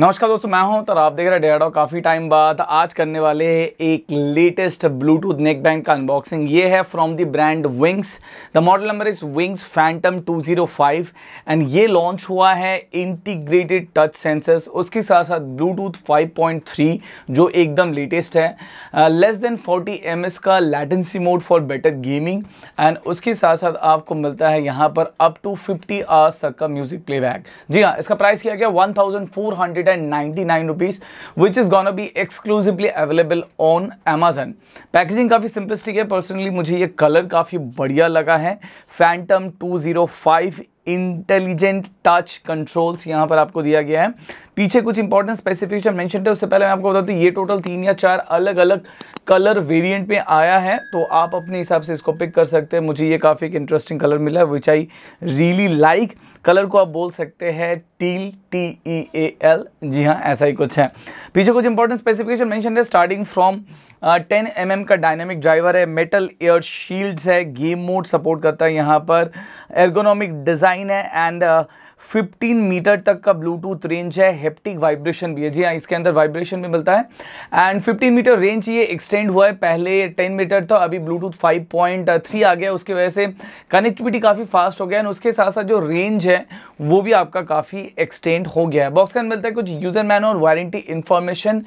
नमस्कार दोस्तों मैं हूं तो आप देख रहे हैं डेराडो काफ़ी टाइम बाद आज करने वाले एक लेटेस्ट ब्लूटूथ नेक बैंड का अनबॉक्सिंग ये है from the brand Wings the model number is Wings Phantom 205 and ये लॉन्च हुआ है इंटीग्रेटेड टच सेंसर्स उसके साथ साथ ब्लूटूथ 5.3 जो एकदम लेटेस्ट है लेस देन फोर्टी एम का latency mode for better gaming and उसके साथ साथ आपको मिलता है यहाँ पर अप टू फिफ्टी आवर्स तक का म्यूज़िक प्लेबैक जी हाँ इसका प्राइस किया गया one nine rupees which is gonna be exclusively available on Amazon packaging काफ़ी सिंपलिस्टिक है पर्सनली मुझे ये कलर काफ़ी बढ़िया लगा है Phantom two zero five intelligent touch controls यहां पर आपको दिया गया है पीछे कुछ इंपॉर्टेंट स्पेसिफिकेशन मेंशन है उससे पहले मैं आपको बता दूं ये टोटल तीन या चार अलग अलग कलर वेरिएंट में आया है तो आप अपने हिसाब से इसको पिक कर सकते हैं मुझे ये काफ़ी एक इंटरेस्टिंग कलर मिला है which I really like colour को आप बोल सकते हैं teal T E A L जी हाँ ऐसा ही कुछ है पीछे कुछ इंपॉर्टेंट स्पेसिफिकेशन मैंशन है starting from ten M M का डायनेमिक ड्राइवर है मेटल एयर शील्ड्स है गेम मोड सपोर्ट करता है यहाँ पर एर्गोनॉमिक डिज़ाइन है एंड 15 मीटर तक का ब्लूटूथ रेंज है हेप्टिक वाइब्रेशन भी है जी हाँ इसके अंदर वाइब्रेशन भी मिलता है एंड 15 मीटर रेंज ये एक्सटेंड हुआ है पहले 10 मीटर था अभी ब्लूटूथ 5.3 आ गया उसकी वजह से कनेक्टिविटी काफ़ी फास्ट हो गया एंड उसके साथ साथ जो रेंज है वो भी आपका काफ़ी एक्सटेंड हो गया है बॉक्स के अंदर मिलता है कुछ यूज़र मैन और वारंटी इन्फॉर्मेशन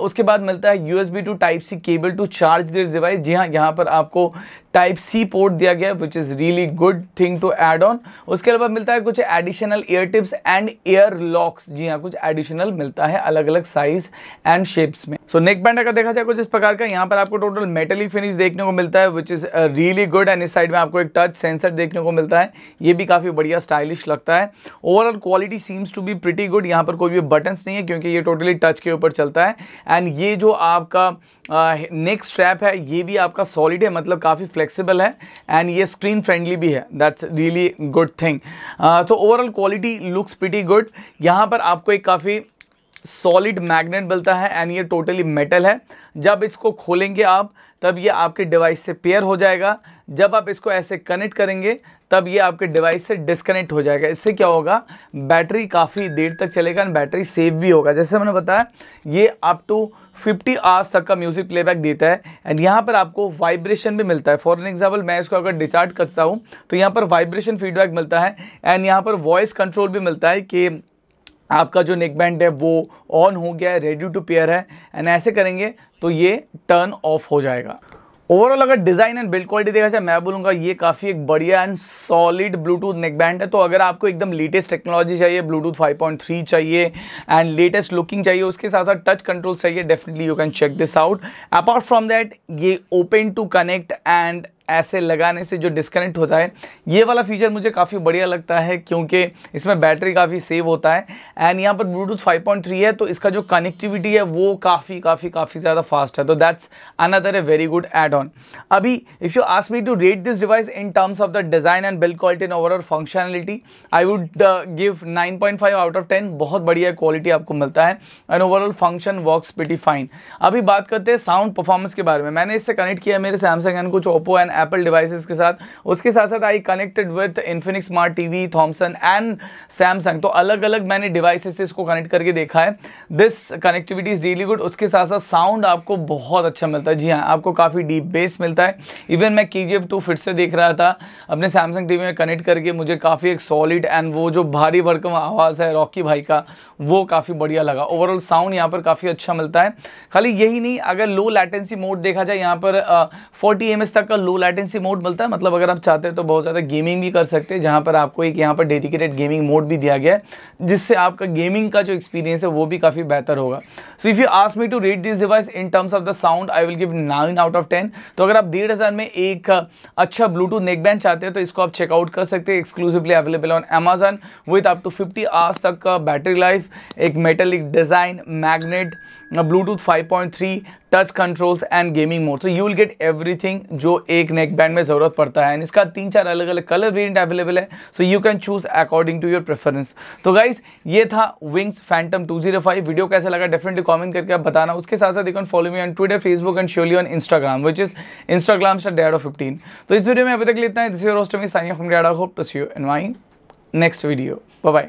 उसके बाद मिलता है you to type C cable to charge this device जी हाँ यहाँ पर आपको टाइप सी पोर्ट दिया गया which is really good thing to add on उसके अलावा मिलता है कुछ additional ear tips and ear locks जी हाँ कुछ एडिशनल मिलता है अलग अलग साइज एंड शेप्स में सो नेक बैंड अगर देखा जाए कुछ इस प्रकार का यहाँ पर आपको टोटल मेटली फिनिश देखने को मिलता है which is really good and इस साइड में आपको एक टच सेंसर देखने को मिलता है ये भी काफ़ी बढ़िया स्टाइलिश लगता है overall quality seems to be pretty good यहाँ पर कोई भी बटन्स नहीं है क्योंकि ये टोटली टच के ऊपर चलता है एंड ये जो आपका नेक uh, स्ट्रैप है ये भी आपका सॉलिड है मतलब काफ़ी फ्लेक्सिबल है एंड ये स्क्रीन फ्रेंडली भी है दैट्स रियली गुड थिंग तो overall quality looks pretty good यहाँ पर आपको एक काफ़ी सॉलिड मैग्नेट मिलता है एंड ये टोटली मेटल है जब इसको खोलेंगे आप तब ये आपके डिवाइस से पेयर हो जाएगा जब आप इसको ऐसे कनेक्ट करेंगे तब ये आपके डिवाइस से डिस्कनेक्ट हो जाएगा इससे क्या होगा बैटरी काफ़ी देर तक चलेगा एंड बैटरी सेव भी होगा जैसे मैंने बताया ये अप टू 50 आवर्स तक का म्यूज़िक प्लेबैक देता है एंड यहाँ पर आपको वाइब्रेशन भी मिलता है फॉर एन एग्जाम्पल मैं इसको अगर डिचार्ज करता हूँ तो यहाँ पर वाइब्रेशन फीडबैक मिलता है एंड यहाँ पर वॉइस कंट्रोल भी मिलता है कि आपका जो नेक बैंड है वो ऑन हो गया है रेडी टू पेयर है एंड ऐसे करेंगे तो ये टर्न ऑफ हो जाएगा ओवरऑल अगर डिज़ाइन एंड बिल्ड क्वालिटी देखा जाए मैं बोलूँगा ये काफ़ी एक बढ़िया and solid Bluetooth neck band है तो अगर आपको एकदम लेटेस्ट टेक्नोलॉजी चाहिए ब्लूटूथ 5.3 चाहिए एंड लेटेस्ट लुकिंग चाहिए उसके साथ साथ टच कंट्रोल चाहिए definitely you can check this out apart from that ये ओपन टू कनेक्ट एंड ऐसे लगाने से जो डिस्कनेक्ट होता है ये वाला फीचर मुझे काफ़ी बढ़िया लगता है क्योंकि इसमें बैटरी काफ़ी सेव होता है एंड यहाँ पर ब्लूटूथ 5.3 है तो इसका जो कनेक्टिविटी है वो काफ़ी काफ़ी काफ़ी ज़्यादा फास्ट है तो that's another a very good add on अभी if you ask me to rate this device in terms of the design and build quality and overall functionality I would give nine out of ten बहुत बढ़िया quality आपको मिलता है and overall function work pretty fine अभी बात करते हैं sound performance के बारे में मैंने इससे कनेक्ट किया मेरे सैमसंग एंड कुछ Oppo and and Apple devices के साथ उसके साथ साथ I connected with Infinix smart TV Thomson and Samsung तो अलग अलग मैंने डिवाइसेस से इसको कनेक्ट करके देखा है this connectivity is really good उसके साथ साथ साउंड आपको बहुत अच्छा मिलता है जी हाँ आपको काफ़ी डीप बेस मिलता है इवन मैं के जी फिर से देख रहा था अपने सैमसंग टी में कनेक्ट करके मुझे काफ़ी एक सॉलिड एंड वो जो भारी भरकम आवाज़ है रॉकी भाई का वो काफ़ी बढ़िया लगा ओवरऑल साउंड यहाँ पर काफ़ी अच्छा मिलता है खाली यही नहीं अगर लो लैटेंसी मोड देखा जाए यहाँ पर फोर्टी एम तक का लो लैटेंसी मोड मिलता है मतलब अगर आप चाहते हैं तो बहुत ज़्यादा गेमिंग भी कर सकते हैं जहाँ पर आपको एक यहाँ पर डेडिकेटेड गेमिंग मोड भी दिया गया है जिससे आपका गेमिंग का जो एक्सपीरियंस है वो भी काफ़ी बेहतर होगा so if you ask me to rate this device in terms of the sound I will give nine out of ten तो अगर आप डेढ़ हज़ार में एक अच्छा ब्लूटूथ नेकबैंड चाहते हैं तो इसको आप चेकआउट कर सकते हैं exclusively available on Amazon with up to fifty hours तक का बैटरी लाइफ एक metallic design magnet Bluetooth 5.3 touch controls and gaming mode so you will get everything जो एक नेक बैंड में ज़रूरत पड़ता है एंड इसका तीन चार अलग अलग कलर वेरियंट अवेलेबल है so you can choose according to your preference तो गाइज ये था विंग्स फैंटम 205 वीडियो कैसा लगा डेफिनेटली कॉमेंट करके आप बताना उसके साथ साथ you follow me on Twitter Facebook and solely on Instagram which is Instagram से डेड ऑफ फिफ्टीन तो इस वीडियो में अभी तक लेता है this your host me signing hope to see you in my next video bye